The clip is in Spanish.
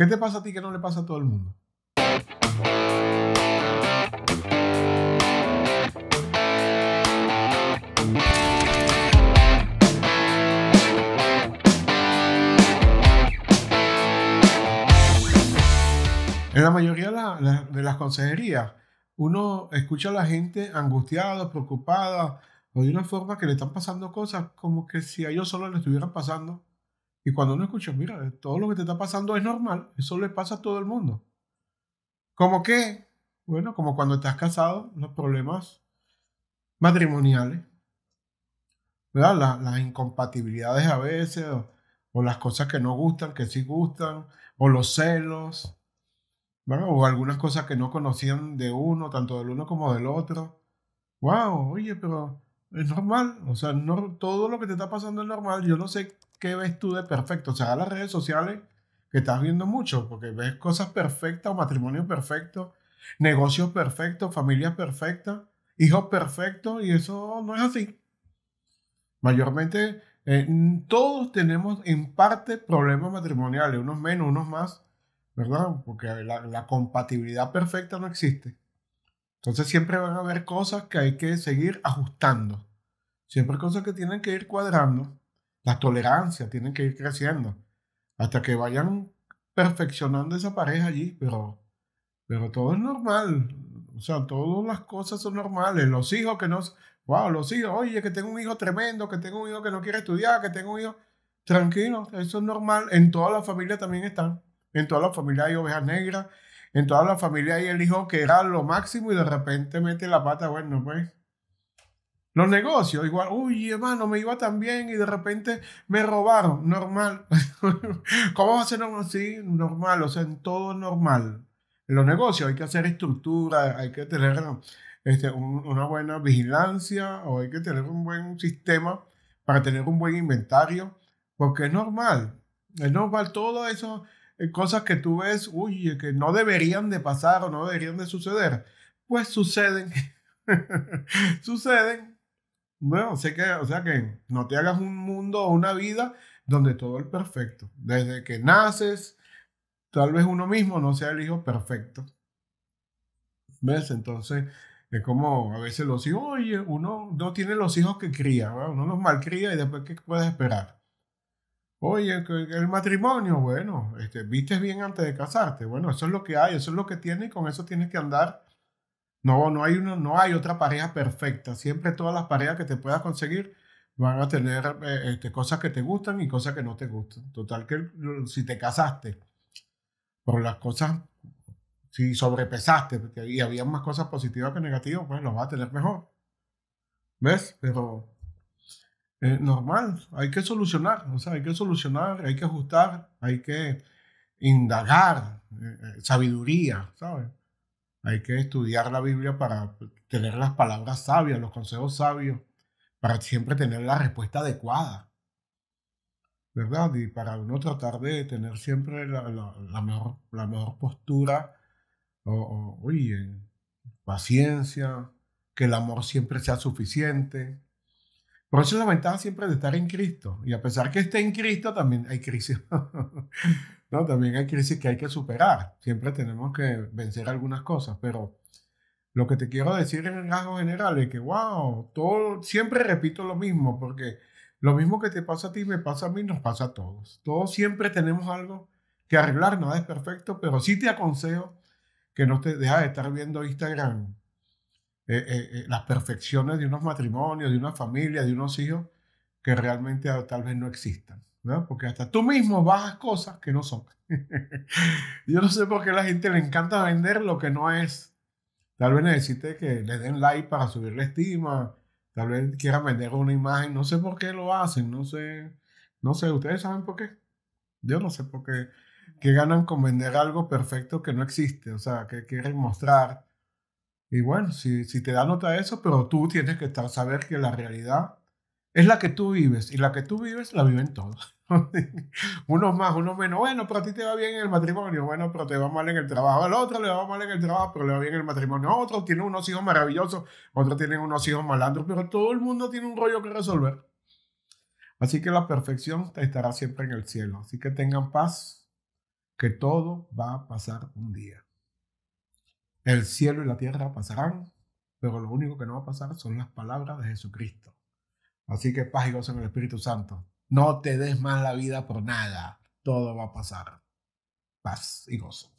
¿Qué te pasa a ti que no le pasa a todo el mundo? En la mayoría de, las consejerías, uno escucha a la gente angustiada, preocupada, o de una forma que le están pasando cosas como que si a ellos solo le estuvieran pasando y cuando uno escucha, mira, eh, todo lo que te está pasando es normal, eso le pasa a todo el mundo. ¿Cómo qué? Bueno, como cuando estás casado, los problemas matrimoniales, ¿verdad? las, incompatibilidades a veces, o, las cosas que no gustan, que sí gustan, o los celos, ¿verdad? o algunas cosas que no conocían de uno, tanto del uno como del otro. ¡Wow! Oye, pero es normal, o sea, no, todo lo que te está pasando es normal. Yo no sé qué ves tú de perfecto? O sea, las redes sociales que estás viendo mucho, porque ves cosas perfectas, matrimonio perfecto, negocios perfectos, familias perfectas, hijos perfectos, y eso no es así. Mayormente eh, todos tenemos en parte problemas matrimoniales, unos menos, unos más, ¿verdad? Porque la, compatibilidad perfecta no existe. Entonces siempre van a haber cosas que hay que seguir ajustando. Siempre cosas que tienen que ir cuadrando la tolerancia, tienen que ir creciendo hasta que vayan perfeccionando esa pareja allí, pero, pero todo es normal, o sea, todas las cosas son normales, los hijos que no, wow, los hijos, oye, que tengo un hijo tremendo, que tengo un hijo que no quiere estudiar, que tengo un hijo, tranquilo, eso es normal, en toda la familia también están, en todas las familias hay ovejas negras, en todas las familias hay el hijo que era lo máximo y de repente mete la pata, bueno, pues los negocios, igual, uy, hermano, me iba tan bien y de repente me robaron, normal. ¿Cómo va a ser normal? normal, o sea, en todo normal. En los negocios hay que hacer estructura, hay que tener este, una buena vigilancia o hay que tener un buen sistema para tener un buen inventario, porque es normal, es normal todo eso, eh, cosas que tú ves, uy, que no deberían de pasar o no deberían de suceder, pues suceden, suceden bueno, sé que, o sea que no te hagas un mundo o una vida donde todo es perfecto. Desde que naces, tal vez uno mismo no sea el hijo perfecto. ¿Ves? Entonces, es como a veces los hijos, oye, uno no tiene los hijos que cría, uno los malcría y después, ¿qué puedes esperar? Oye, el matrimonio, bueno, este, vistes bien antes de casarte, bueno, eso es lo que hay, eso es lo que tiene y con eso tienes que andar no, no hay, uno no hay otra pareja perfecta. Siempre todas las parejas que te puedas conseguir van a tener eh, este, cosas que te gustan y cosas que no te gustan. Total que si te casaste por las cosas, si sobrepesaste y había más cosas positivas que negativas, pues lo vas a tener mejor. ¿Ves? Pero es eh, normal, hay que solucionar, hay que solucionar, hay que ajustar, hay que indagar, eh, sabiduría, ¿sabes? Hay que estudiar la Biblia para tener las palabras sabias, los consejos sabios, para siempre tener la respuesta adecuada. ¿Verdad? Y para no tratar de tener siempre la, la, mejor, la mejor postura, o, o, paciencia, que el amor siempre sea suficiente, por eso la ventaja siempre de estar en Cristo. Y a pesar que esté en Cristo, también hay crisis. ¿no? También hay crisis que hay que superar. Siempre tenemos que vencer algunas cosas. Pero lo que te quiero decir en rasgo general es que, wow, todo, siempre repito lo mismo, porque lo mismo que te pasa a ti, me pasa a mí, nos pasa a todos. Todos siempre tenemos algo que arreglar, nada es perfecto, pero sí te aconsejo que no te dejes de estar viendo Instagram eh, eh, eh, las perfecciones de unos matrimonios, de una familia, de unos hijos que realmente tal vez no existan. Porque hasta tú mismo bajas cosas que no son. Yo no sé por qué a la gente le encanta vender lo que no es. Tal vez necesite que le den like para subir la estima. Tal vez quieran vender una imagen. No sé por qué lo hacen. No sé. No sé. ¿Ustedes saben por qué? Yo no sé por qué. ¿Qué ganan con vender algo perfecto que no existe? O sea, que quieren mostrar y bueno, si, si te da nota eso, pero tú tienes que estar, saber que la realidad es la que tú vives y la que tú vives la viven todos. unos más, unos menos. Bueno, pero a ti te va bien en el matrimonio, bueno, pero te va mal en el trabajo. Al otro le va mal en el trabajo, pero le va bien en el matrimonio. Otro tiene unos hijos maravillosos, otro tiene unos hijos malandros, pero todo el mundo tiene un rollo que resolver. Así que la perfección estará siempre en el cielo. Así que tengan paz, que todo va a pasar un día. El cielo y la tierra pasarán, pero lo único que no va a pasar son las palabras de Jesucristo. Así que paz y gozo en el Espíritu Santo. No te des más la vida por nada. Todo va a pasar. Paz y gozo.